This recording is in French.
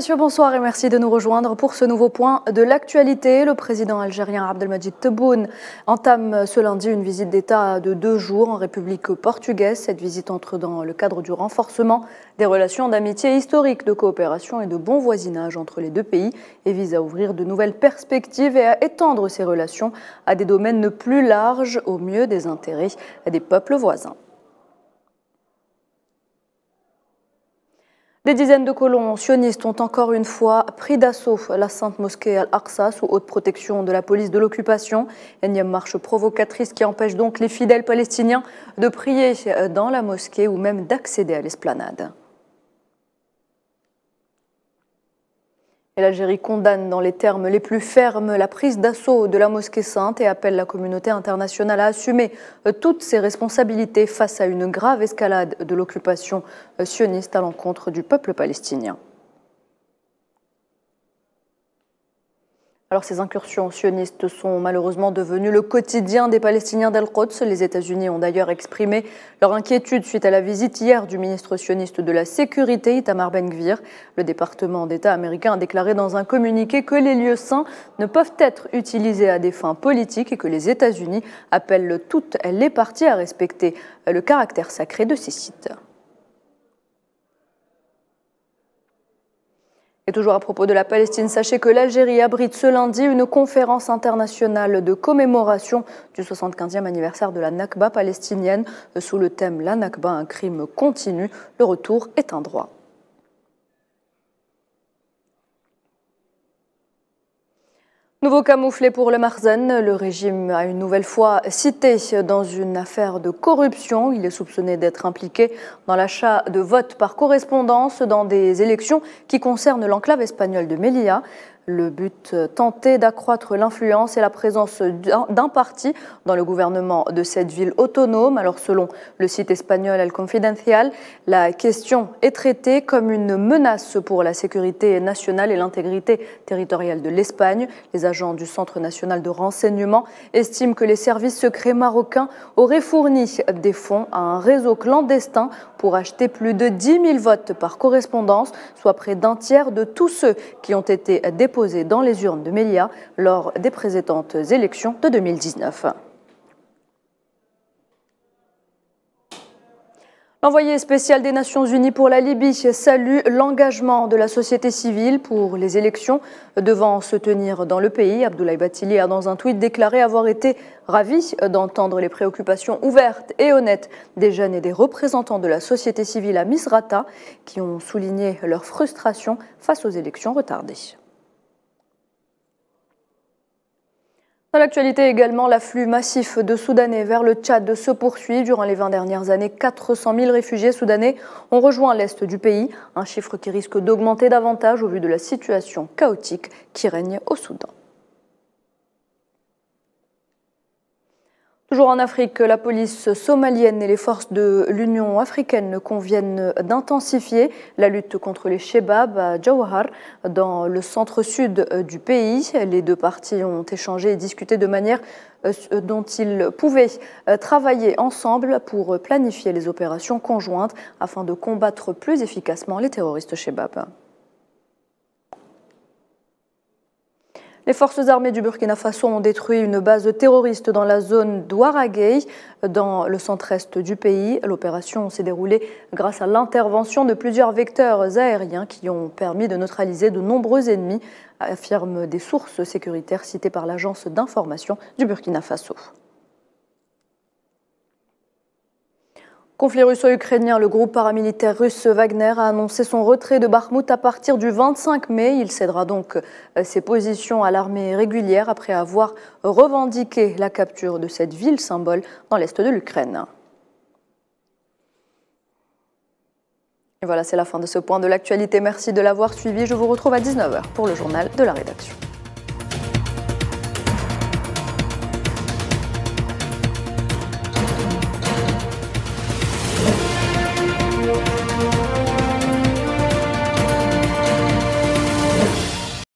messieurs, bonsoir et merci de nous rejoindre pour ce nouveau point de l'actualité. Le président algérien Abdelmajid Tebboune entame ce lundi une visite d'État de deux jours en République portugaise. Cette visite entre dans le cadre du renforcement des relations d'amitié historique, de coopération et de bon voisinage entre les deux pays et vise à ouvrir de nouvelles perspectives et à étendre ces relations à des domaines plus larges au mieux des intérêts des peuples voisins. Des dizaines de colons sionistes ont encore une fois pris d'assaut la Sainte Mosquée Al-Aqsa sous haute protection de la police de l'occupation. Énième marche provocatrice qui empêche donc les fidèles palestiniens de prier dans la mosquée ou même d'accéder à l'esplanade. l'Algérie condamne dans les termes les plus fermes la prise d'assaut de la mosquée sainte et appelle la communauté internationale à assumer euh, toutes ses responsabilités face à une grave escalade de l'occupation euh, sioniste à l'encontre du peuple palestinien. Alors ces incursions sionistes sont malheureusement devenues le quotidien des Palestiniens d'Al-Quds. Les États-Unis ont d'ailleurs exprimé leur inquiétude suite à la visite hier du ministre sioniste de la Sécurité Itamar Ben-Gvir. Le département d'État américain a déclaré dans un communiqué que les lieux saints ne peuvent être utilisés à des fins politiques et que les États-Unis appellent toutes les parties à respecter le caractère sacré de ces sites. Et toujours à propos de la Palestine, sachez que l'Algérie abrite ce lundi une conférence internationale de commémoration du 75e anniversaire de la Nakba palestinienne sous le thème La Nakba, un crime continu, le retour est un droit. Nouveau camouflet pour le Marzen, le régime a une nouvelle fois cité dans une affaire de corruption. Il est soupçonné d'être impliqué dans l'achat de votes par correspondance dans des élections qui concernent l'enclave espagnole de Melilla. Le but, euh, tenter d'accroître l'influence et la présence d'un parti dans le gouvernement de cette ville autonome. Alors selon le site espagnol El Confidencial, la question est traitée comme une menace pour la sécurité nationale et l'intégrité territoriale de l'Espagne. Les agents du Centre national de renseignement estiment que les services secrets marocains auraient fourni des fonds à un réseau clandestin pour acheter plus de 10 000 votes par correspondance, soit près d'un tiers de tous ceux qui ont été déposés dans les urnes de Melia lors des précédentes élections de 2019. L'envoyé spécial des Nations Unies pour la Libye salue l'engagement de la société civile pour les élections devant se tenir dans le pays. Abdoulaye Batili a dans un tweet déclaré avoir été ravi d'entendre les préoccupations ouvertes et honnêtes des jeunes et des représentants de la société civile à Misrata qui ont souligné leur frustration face aux élections retardées. Dans l'actualité également, l'afflux massif de Soudanais vers le Tchad se poursuit. Durant les 20 dernières années, 400 000 réfugiés soudanais ont rejoint l'est du pays, un chiffre qui risque d'augmenter davantage au vu de la situation chaotique qui règne au Soudan. Toujours en Afrique, la police somalienne et les forces de l'Union africaine conviennent d'intensifier la lutte contre les Shebabs à Jawahar, dans le centre-sud du pays. Les deux parties ont échangé et discuté de manière euh, dont ils pouvaient euh, travailler ensemble pour planifier les opérations conjointes afin de combattre plus efficacement les terroristes Shebabs. Les forces armées du Burkina Faso ont détruit une base terroriste dans la zone d'Ouaragay, dans le centre-est du pays. L'opération s'est déroulée grâce à l'intervention de plusieurs vecteurs aériens qui ont permis de neutraliser de nombreux ennemis, affirment des sources sécuritaires citées par l'agence d'information du Burkina Faso. Conflit russo-ukrainien, le groupe paramilitaire russe Wagner a annoncé son retrait de Bakhmut à partir du 25 mai. Il cédera donc euh, ses positions à l'armée régulière après avoir revendiqué la capture de cette ville symbole dans l'est de l'Ukraine. Et voilà, c'est la fin de ce point de l'actualité. Merci de l'avoir suivi. Je vous retrouve à 19h pour le journal de la rédaction.